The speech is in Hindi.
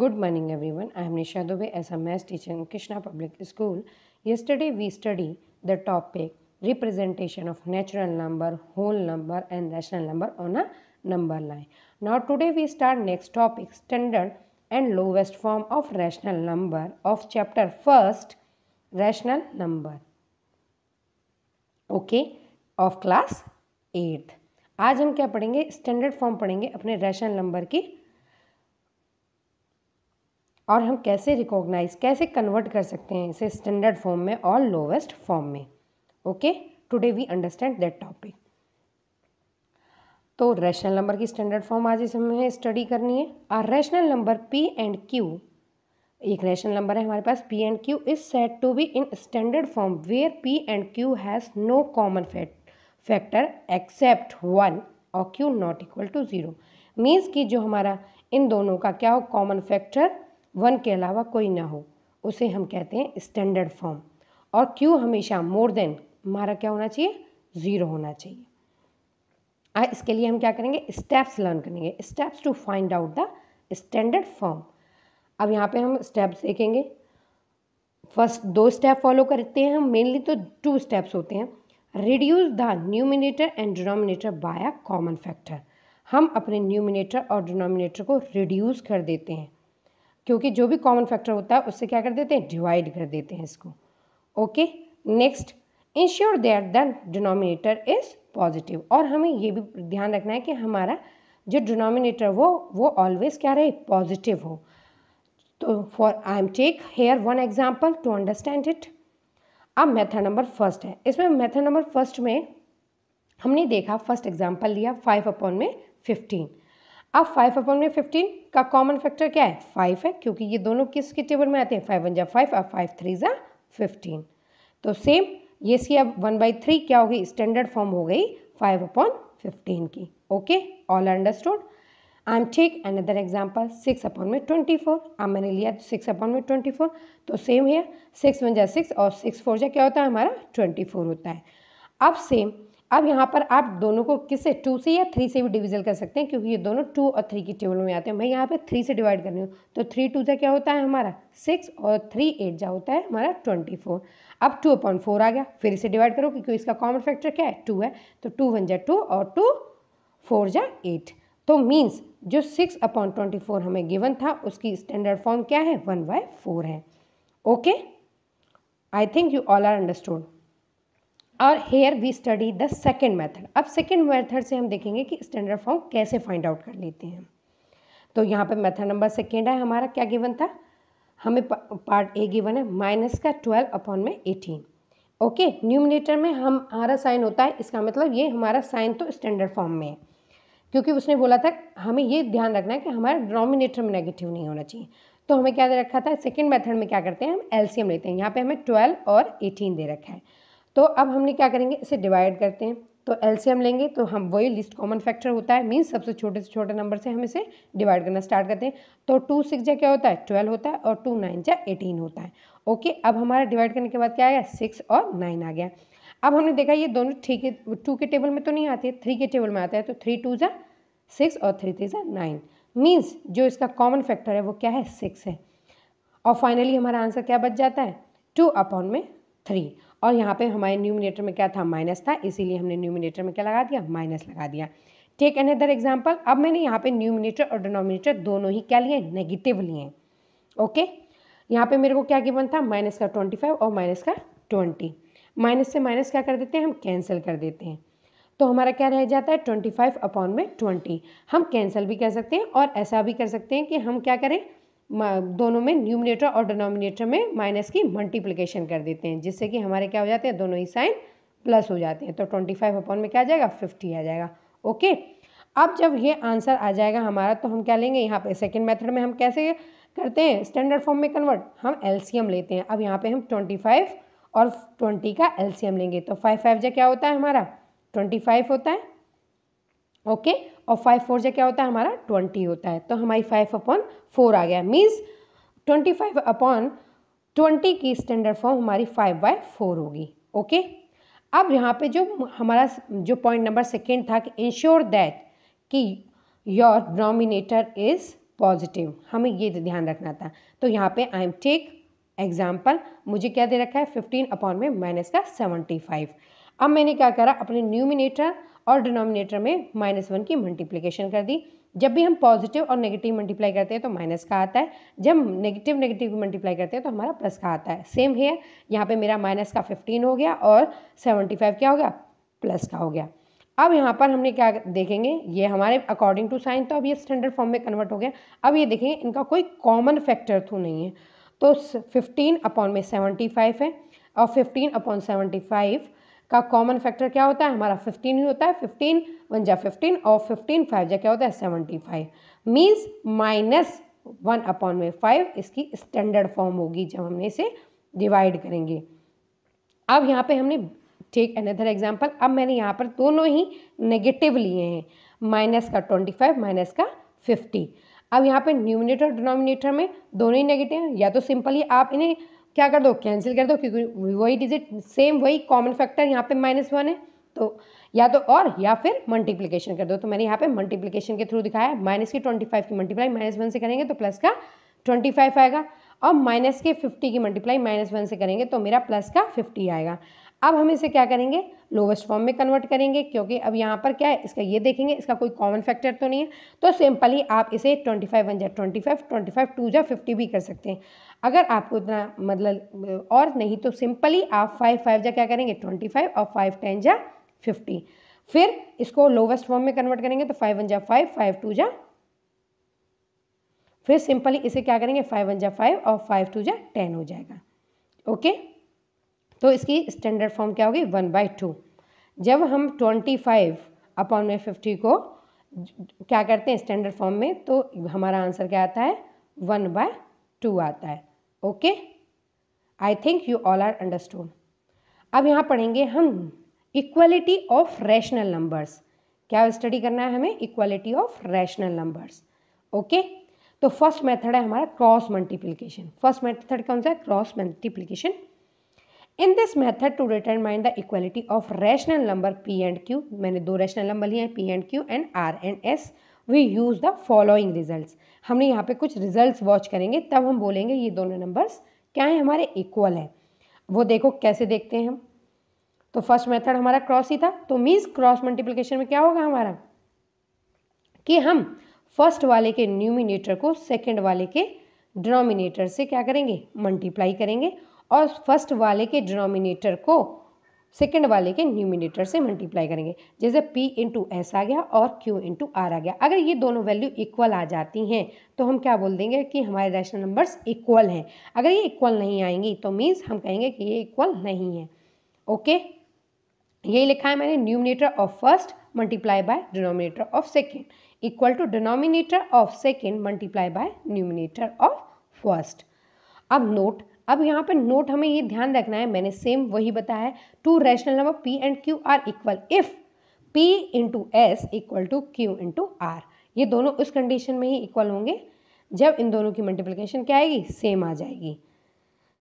Good morning everyone I am Nisha Dubey S M S teacher Krishna Public School yesterday we study the topic representation of natural number whole number and rational number on a number line not today we start next topic standard and lowest form of rational number of chapter first rational number okay of class eight आज हम क्या पढ़ेंगे स्टैंडर्ड फॉर्म पढ़ेंगे अपने रैशनल नंबर की और हम कैसे रिकॉग्नाइज कैसे कन्वर्ट कर सकते हैं इसे स्टैंडर्ड फॉर्म में और लोवेस्ट फॉर्म में okay today we understand that topic तो रैशनल नंबर की स्टैंडर्ड फॉर्म आज हमें स्टडी करनी है और rational number P and Q एक रैशनल नंबर है हमारे पास P and Q is said to be in standard form where P and Q has no common factor except one और Q not equal to zero means कि जो हमारा इन दोनों का क्या हो कॉमन फैक्टर वन के अलावा कोई ना हो उसे हम कहते हैं स्टैंडर्ड फॉर्म और क्यू हमेशा मोर देन हमारा क्या होना चाहिए ज़ीरो होना चाहिए आ, इसके लिए हम क्या करेंगे स्टेप्स लर्न करेंगे steps to find out the standard form अब यहाँ पे हम स्टेप्स देखेंगे फर्स्ट दो स्टेप फॉलो करते हैं हम मेनली तो टू स्टेप्स होते हैं reduce the numerator and denominator by a common factor हम अपने न्यूमिनेटर और डिनोमिनेटर को रिड्यूस कर देते हैं क्योंकि जो भी कॉमन फैक्टर होता है उससे क्या कर देते हैं डिवाइड कर देते हैं इसको okay next ensure there the denominator is positive और हमें ये भी ध्यान रखना है कि हमारा जो डिनोमिनेटर वो वो ऑलवेज क्या रहे पॉजिटिव हो तो for I am take here one example to understand it अब मेथड नंबर फर्स्ट है इसमें मेथड नंबर फर्स्ट में हमने देखा फर्स्ट एग्जाम्पल लिया फाइव अपॉन में फिफ्टीन अब फाइव अपन में फिफ्टीन का कॉमन फैक्टर क्या है फाइव है क्योंकि ये दोनों किसके टेबल में आते हैं फाइव वन जा फाइव और फाइव थ्री ज़ा फिफ्टीन तो सेम ये सी अब वन बाई थ्री क्या हो गई स्टैंडर्ड फॉर्म हो गई फाइव अपॉन फिफ्टीन की okay all understood I am ठीक अनदर एग्जाम्पल सिक्स अपॉन में ट्वेंटी फोर अब मैंने लिया तो सिक्स अपॉन में ट्वेंटी फोर तो सेम है सिक्स वन जा सिक्स और सिक्स फोर जा क्या होता है हमारा ट्वेंटी फोर होता है अब सेम अब यहाँ पर आप दोनों को किससे टू से या थ्री से भी डिविजन कर सकते हैं क्योंकि ये दोनों टू और थ्री की टेबल में आते हैं मैं यहाँ पे थ्री से डिवाइड कर रही हूँ तो थ्री टू जा क्या होता है हमारा सिक्स और थ्री एट जा होता है हमारा ट्वेंटी फोर अब टू अपॉइंट फोर आ गया फिर इसे डिवाइड करो क्योंकि इसका कॉमन फैक्टर क्या है टू है तो टू वन जा टू और टू फोर जा एट तो मीन्स जो सिक्स अपॉन ट्वेंटी फोर हमें गिवन था उसकी स्टैंडर्ड फॉर्म क्या है वन बाय फोर है okay I think you all are understood और here we study the second method अब सेकेंड मैथड से हम देखेंगे कि स्टैंडर्ड फॉर्म कैसे फाइंड आउट कर लेते हैं तो यहाँ पे मेथड नंबर सेकेंड है हमारा क्या गिवन था हमें पार्ट ए गिवन है माइनस का ट्वेल्व अपॉन में एटीन ओके न्यूमिनेटर में हम हमारा साइन होता है इसका मतलब ये हमारा साइन तो स्टैंडर्ड फॉर्म में है क्योंकि उसने बोला था हमें ये ध्यान रखना है कि हमारे डिनोमिनेटर में नेगेटिव नहीं होना चाहिए तो हमें क्या दे रखा था सेकेंड मेथड में क्या करते हैं हम एल्सियम लेते हैं यहाँ पे हमें ट्वेल्व और एटीन दे रखा है तो अब हमने क्या करेंगे इसे डिवाइड करते हैं तो एलसीएम लेंगे तो हम वही लिस्ट कॉमन फैक्टर होता है मीन्स सबसे छोटे से छोटे नंबर से हम इसे डिवाइड करना स्टार्ट करते हैं तो टू सिक्स जै क्या होता है ट्वेल्व होता है और टू नाइन जै एटीन होता है ओके अब हमारा डिवाइड करने के बाद क्या आया सिक्स और नाइन आ गया अब हमने देखा ये दोनों ठीक है टू के टेबल में तो नहीं आते थ्री के टेबल में आता है तो थ्री टू जै सिक्स और थ्री थ्री जै नाइन मीन्स जो इसका कॉमन फैक्टर है वो क्या है सिक्स है और फाइनली हमारा आंसर क्या बच जाता है टू अपॉन में थ्री और यहाँ पे हमारे न्यूमिनेटर में क्या था माइनस था इसीलिए हमने न्यूमिनेटर में क्या लगा दिया माइनस लगा दिया टेक अनदर एग्जाम्पल अब मैंने यहाँ पे न्यूमिनेटर और डिनोमिनेटर दोनों ही क्या लिए नेगेटिव लिए हैं ओके यहाँ पे मेरे को क्या गिवन था माइनस का ट्वेंटी फाइव और माइनस का ट्वेंटी माइनस से माइनस क्या कर देते हैं हम कैंसिल कर देते हैं तो हमारा क्या रह जाता है ट्वेंटी फाइव अपॉन में ट्वेंटी हम कैंसिल भी कर सकते हैं और ऐसा भी कर सकते हैं कि हम क्या करें दोनों में न्यूमिनेटर और डिनोमिनेटर में माइनस की मल्टीप्लीकेशन कर देते हैं जिससे कि हमारे क्या हो जाते हैं दोनों ही साइन प्लस हो जाते हैं तो ट्वेंटी फाइव अपॉन में क्या आ जाएगा फिफ्टी आ जाएगा ओके अब जब ये आंसर आ जाएगा हमारा तो हम क्या लेंगे यहाँ पे सेकेंड मेथड में हम कैसे करते हैं स्टैंडर्ड फॉर्म में कन्वर्ट हम एलसीएम लेते हैं अब यहाँ पे हम ट्वेंटी फाइव और ट्वेंटी का एलसीएम लेंगे तो फाइव फाइव जो क्या होता है हमारा ट्वेंटी फाइव होता है ओके okay? और फाइव फोर से क्या होता है हमारा ट्वेंटी होता है तो हमारी फाइव अपॉन फोर आ गया means twenty five upon twenty की स्टैंडर्ड फॉर्म हमारी फाइव बाई फोर होगी ओके अब यहाँ पे जो हमारा जो पॉइंट नंबर सेकेंड था कि इंश्योर दैट कि योर डिनोमिनेटर इज़ पॉजिटिव हमें ये ध्यान रखना था तो यहाँ पे आई एम टेक एग्जाम्पल मुझे क्या दे रखा है फिफ्टीन अपॉन में माइनस का सेवेंटी फाइव अब मैंने क्या करा अपने न्यूमिनेटर और डिनोमिनेटर में माइनस वन की मल्टीप्लीकेशन कर दी जब भी हम पॉजिटिव और नेगेटिव मल्टीप्लाई करते हैं तो माइनस का आता है जब नेगेटिव नेगेटिव मल्टीप्लाई करते हैं तो हमारा प्लस का आता है सेम है यहाँ पे मेरा माइनस का फिफ्टीन हो गया और सेवेंटी फाइव क्या हो गया प्लस का हो गया अब यहाँ पर हमने क्या देखेंगे ये हमारे अकॉर्डिंग टू साइन तो अब ये स्टैंडर्ड फॉर्म में कन्वर्ट हो गया अब ये देखेंगे इनका कोई कॉमन फैक्टर तो नहीं है तो फिफ्टीन अपॉन में सेवेंटी फाइव है और फिफ्टीन अपॉन सेवेंटी फाइव का कॉमन फैक्टर क्या होता है हमारा 15 ही होता है 15 वन जा फिफ्टीन और 15 फाइव जा क्या होता है 75 five means minus one upon में फाइव इसकी स्टैंडर्ड फॉर्म होगी जब हमने इसे डिवाइड करेंगे अब यहाँ पे हमने टेक अनदर एग्जाम्पल अब मैंने यहाँ पर दोनों ही नेगेटिव लिए हैं माइनस का ट्वेंटी फाइव माइनस का फिफ्टी अब यहाँ पे न्यूमिनेटर डिनोमिनेटर में दोनों ही नेगेटिव हैं या तो सिंपली आप इन्हें क्या कर दो कैंसिल कर दो क्योंकि वही डिजिट सेम वही कॉमन फैक्टर यहाँ पे माइनस वन है तो या तो और या फिर मल्टीप्लीकेशन कर दो तो मैंने यहाँ पे मल्टीप्लीकेशन के थ्रू दिखाया है माइनस की ट्वेंटी फाइव की मल्टीप्लाई माइनस वन से करेंगे तो प्लस का ट्वेंटी फाइव आएगा और माइनस के फिफ्टी की मल्टीप्लाई माइनस वन से करेंगे तो मेरा प्लस का फिफ्टी आएगा अब हम इसे क्या करेंगे लोवेस्ट फॉर्म में कन्वर्ट करेंगे क्योंकि अब यहाँ पर क्या है इसका ये देखेंगे इसका कोई कॉमन फैक्टर तो नहीं है तो सिंपली आप इसे ट्वेंटी फाइव वन जा twenty five twenty five two जा फिफ्टी भी कर सकते हैं अगर आपको इतना मतलब और नहीं तो सिंपली आप फाइव फाइव जा क्या करेंगे ट्वेंटी फाइव और फाइव टेन जा फिफ्टी फिर इसको लोवेस्ट फॉर्म में कन्वर्ट करेंगे तो फाइव वन जा फाइव फाइव टू जा फिर सिंपली इसे क्या करेंगे फाइव वन जा फाइव और फाइव टू जा टेन हो जाएगा ओके okay? तो इसकी स्टैंडर्ड फॉर्म क्या होगी वन बाई टू जब हम ट्वेंटी फाइव अपॉन में फिफ्टी को क्या करते हैं स्टैंडर्ड फॉर्म में तो हमारा आंसर क्या आता है वन बाय टू आता है okay I think you all are understood अब यहाँ पढ़ेंगे हम इक्वलिटी ऑफ रैशनल नंबर्स क्या स्टडी करना है हमें equality of rational numbers okay तो फर्स्ट मेथड है हमारा क्रॉस मल्टीप्लीकेशन फर्स्ट मेथड कौन सा है cross multiplication in this method to determine the equality of rational number P and Q मैंने दो रैशनल नंबर लिए हैं P and Q and R and S we use the following result हमने यहाँ पे कुछ रिजल्ट वॉच करेंगे तब हम बोलेंगे ये दोनों नंबर्स क्या है हमारे इक्वल हैं वो देखो कैसे देखते हैं हम तो फर्स्ट मेथड हमारा क्रॉस ही था तो मीन्स क्रॉस मल्टीप्लीकेशन में क्या होगा हमारा कि हम फर्स्ट वाले के न्यूमिनेटर को सेकेंड वाले के डिनोमिनेटर से क्या करेंगे मल्टीप्लाई करेंगे और फर्स्ट वाले के डिनोमिनेटर को सेकेंड वाले के न्यूमिनेटर से मल्टीप्लाई करेंगे जैसे P इंटू एस आ गया और Q इंटू आर आ गया अगर ये दोनों वैल्यू इक्वल आ जाती हैं तो हम क्या बोल देंगे कि हमारे रैशनल नंबर्स इक्वल हैं अगर ये इक्वल नहीं आएंगी तो मीन्स हम कहेंगे कि ये इक्वल नहीं है ओके यही लिखा है मैंने numerator of first multiply by denominator of second equal to denominator of second multiply by numerator of first अब नोट अब यहाँ पर नोट हमें ये ध्यान रखना है मैंने सेम वही बताया है two rational number P and Q are equal if P into S equal to Q into R ये दोनों उस कंडीशन में ही इक्वल होंगे जब इन दोनों की मल्टीप्लिकेशन क्या आएगी सेम आ जाएगी